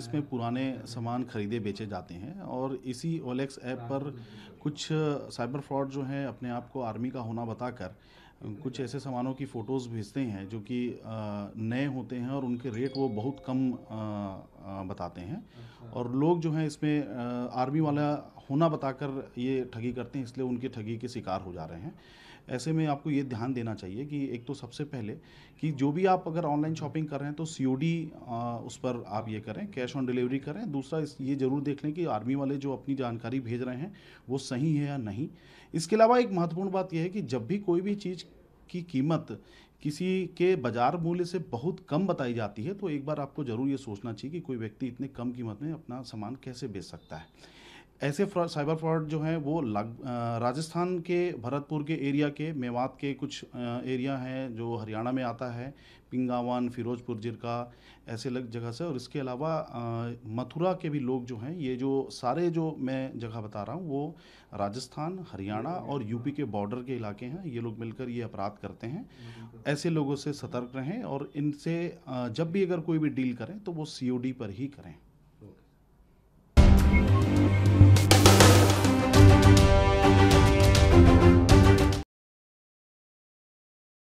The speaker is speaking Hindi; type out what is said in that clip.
जिसमें पुराने सामान खरीदे बेचे जाते हैं और इसी ओलेक्स ऐप हाँ। पर कुछ साइबर फ्रॉड जो हैं अपने आप को आर्मी का होना बताकर कुछ ऐसे सामानों की फ़ोटोज़ भेजते हैं जो कि नए होते हैं और उनके रेट वो बहुत कम बताते हैं अच्छा। और लोग जो हैं इसमें आर्मी वाला होना बताकर ये ठगी करते हैं इसलिए उनके ठगी के शिकार हो जा रहे हैं ऐसे में आपको ये ध्यान देना चाहिए कि एक तो सबसे पहले कि जो भी आप अगर ऑनलाइन शॉपिंग कर रहे हैं तो सी उस पर आप ये करें कैश ऑन डिलीवरी करें दूसरा ये ज़रूर देख लें कि आर्मी वाले जो अपनी जानकारी भेज रहे हैं वो सही है या नहीं इसके अलावा एक महत्वपूर्ण बात यह है कि जब भी कोई भी चीज़ की कीमत किसी के बाजार मूल्य से बहुत कम बताई जाती है तो एक बार आपको ज़रूर ये सोचना चाहिए कि कोई व्यक्ति इतने कम कीमत में अपना सामान कैसे बेच सकता है ऐसे फ्रॉड साइबर फ्रॉड जो हैं वो राजस्थान के भरतपुर के एरिया के मेवात के कुछ एरिया हैं जो हरियाणा में आता है पिंगावन फिरोजपुर जिरका ऐसे लग जगह से और इसके अलावा मथुरा के भी लोग जो हैं ये जो सारे जो मैं जगह बता रहा हूँ वो राजस्थान हरियाणा और यूपी के बॉर्डर के इलाके हैं ये लोग मिलकर ये अपराध करते हैं ऐसे लोगों से सतर्क रहें और इनसे जब भी अगर कोई भी डील करें तो वो सी पर ही करें